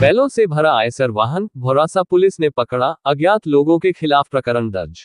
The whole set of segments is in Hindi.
बैलों से भरा आयसर वाहन भौरासा पुलिस ने पकड़ा अज्ञात लोगों के खिलाफ प्रकरण दर्ज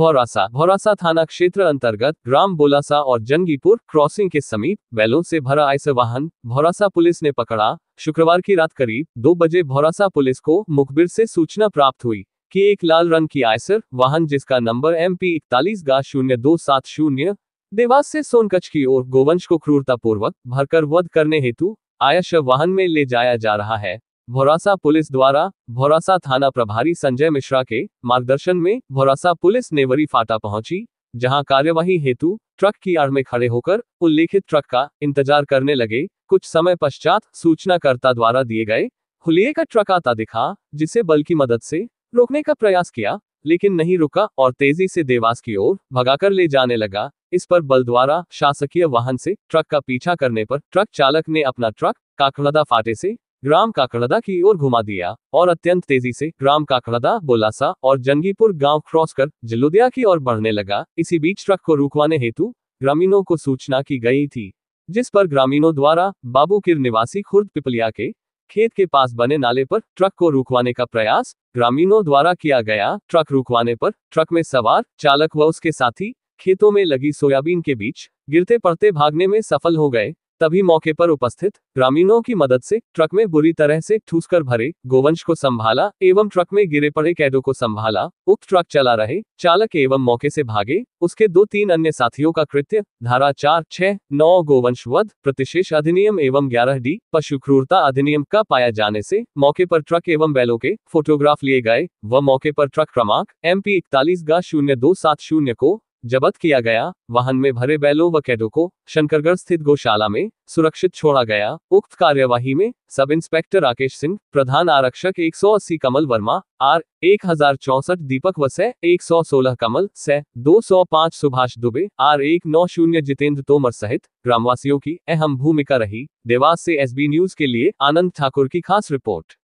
भौरासा भौरासा थाना क्षेत्र अंतर्गत ग्राम बोलासा और जंगीपुर क्रॉसिंग के समीप बैलों से भरा आयसर वाहन भौरासा पुलिस ने पकड़ा शुक्रवार की रात करीब दो बजे भौरासा पुलिस को मुखबिर से सूचना प्राप्त हुई कि एक लाल रंग की आयसर वाहन जिसका नंबर एम पी इकतालीस गा शून्य दो सात शून्य देवास से सोनकच्छ की ओर गोवंश को क्रूरता पूर्वक भरकर वध करने हेतु आयश वाहन में ले जाया जा रहा है भोरासा पुलिस द्वारा भोरासा थाना प्रभारी संजय मिश्रा के मार्गदर्शन में भोरासा पुलिस नेवरी फाटा पहुंची जहां कार्यवाही हेतु ट्रक की आड़ में खड़े होकर उल्लेखित ट्रक का इंतजार करने लगे कुछ समय पश्चात सूचनाकर्ता द्वारा दिए गए खुलिए का ट्रक आता दिखा जिसे बल की मदद से रोकने का प्रयास किया लेकिन नहीं रुका और तेजी से देवास की ओर भगाकर ले जाने लगा इस पर बल द्वारा शासकीय वाहन से ट्रक का पीछा करने पर ट्रक चालक ने अपना ट्रक काकड़दा फाटे से ग्राम काकड़दा की ओर घुमा दिया और अत्यंत तेजी से ग्राम काकड़दा बोलासा और जंगीपुर गांव क्रॉस कर जलुदिया की ओर बढ़ने लगा इसी बीच ट्रक को रुकवाने हेतु ग्रामीणों को सूचना की गई थी जिस पर ग्रामीणों द्वारा बाबू किर निवासी खुर्द पिपलिया के खेत के पास बने नाले पर ट्रक को रुकवाने का प्रयास ग्रामीणों द्वारा किया गया ट्रक रुकवाने पर ट्रक में सवार चालक व उसके साथी खेतों में लगी सोयाबीन के बीच गिरते पड़ते भागने में सफल हो गए तभी मौके पर उपस्थित ग्रामीणों की मदद से ट्रक में बुरी तरह से ठूसकर भरे गोवंश को संभाला एवं ट्रक में गिरे पड़े कैदों को संभाला उक्त ट्रक चला रहे चालक एवं मौके से भागे उसके दो तीन अन्य साथियों का कृत्य धारा चार छह नौ गोवंश वध प्रतिशेष अधिनियम एवं ग्यारह डी पशु क्रूरता अधिनियम का पाया जाने से मौके पर ट्रक एवं बैलों के फोटोग्राफ लिए गए व मौके पर ट्रक क्रमांक एम पी इकतालीस दो सात शून्य को जबत किया गया वाहन में भरे बैलों व कैदों को शंकरगढ़ स्थित गौशाला में सुरक्षित छोड़ा गया उक्त कार्यवाही में सब इंस्पेक्टर राकेश सिंह प्रधान आरक्षक 180 कमल वर्मा आर एक हजार चौसठ दीपक वसै एक सौ सोलह कमल स दो सौ पाँच सुभाष दुबे आर एक नौ शून्य जितेंद्र तोमर सहित ग्रामवासियों की अहम भूमिका रही देवास से एसबी न्यूज के लिए आनंद ठाकुर की खास रिपोर्ट